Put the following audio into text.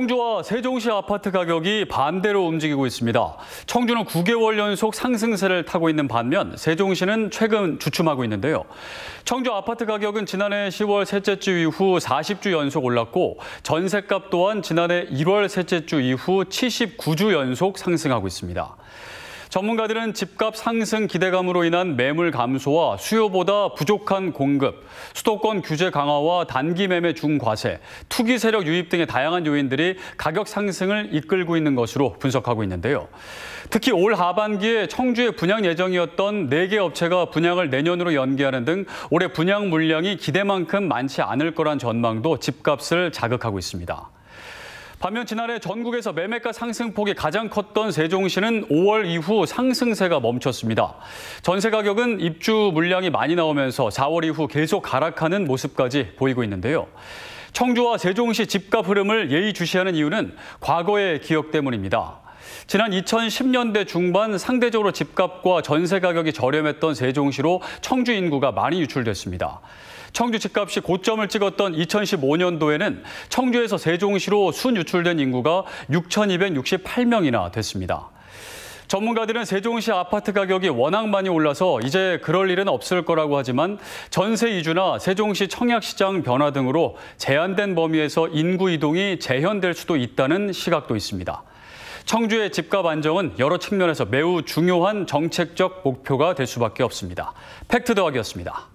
청주와 세종시 아파트 가격이 반대로 움직이고 있습니다. 청주는 9개월 연속 상승세를 타고 있는 반면 세종시는 최근 주춤하고 있는데요. 청주 아파트 가격은 지난해 10월 셋째 주 이후 40주 연속 올랐고 전셋값 또한 지난해 1월 셋째 주 이후 79주 연속 상승하고 있습니다. 전문가들은 집값 상승 기대감으로 인한 매물 감소와 수요보다 부족한 공급, 수도권 규제 강화와 단기 매매 중과세, 투기 세력 유입 등의 다양한 요인들이 가격 상승을 이끌고 있는 것으로 분석하고 있는데요. 특히 올 하반기에 청주의 분양 예정이었던 4개 업체가 분양을 내년으로 연기하는 등 올해 분양 물량이 기대만큼 많지 않을 거란 전망도 집값을 자극하고 있습니다. 반면 지난해 전국에서 매매가 상승폭이 가장 컸던 세종시는 5월 이후 상승세가 멈췄습니다. 전세 가격은 입주 물량이 많이 나오면서 4월 이후 계속 가락하는 모습까지 보이고 있는데요. 청주와 세종시 집값 흐름을 예의주시하는 이유는 과거의 기억 때문입니다. 지난 2010년대 중반 상대적으로 집값과 전세 가격이 저렴했던 세종시로 청주 인구가 많이 유출됐습니다. 청주 집값이 고점을 찍었던 2015년도에는 청주에서 세종시로 순유출된 인구가 6,268명이나 됐습니다. 전문가들은 세종시 아파트 가격이 워낙 많이 올라서 이제 그럴 일은 없을 거라고 하지만 전세 이주나 세종시 청약시장 변화 등으로 제한된 범위에서 인구 이동이 재현될 수도 있다는 시각도 있습니다. 청주의 집값 안정은 여러 측면에서 매우 중요한 정책적 목표가 될 수밖에 없습니다. 팩트더하기였습니다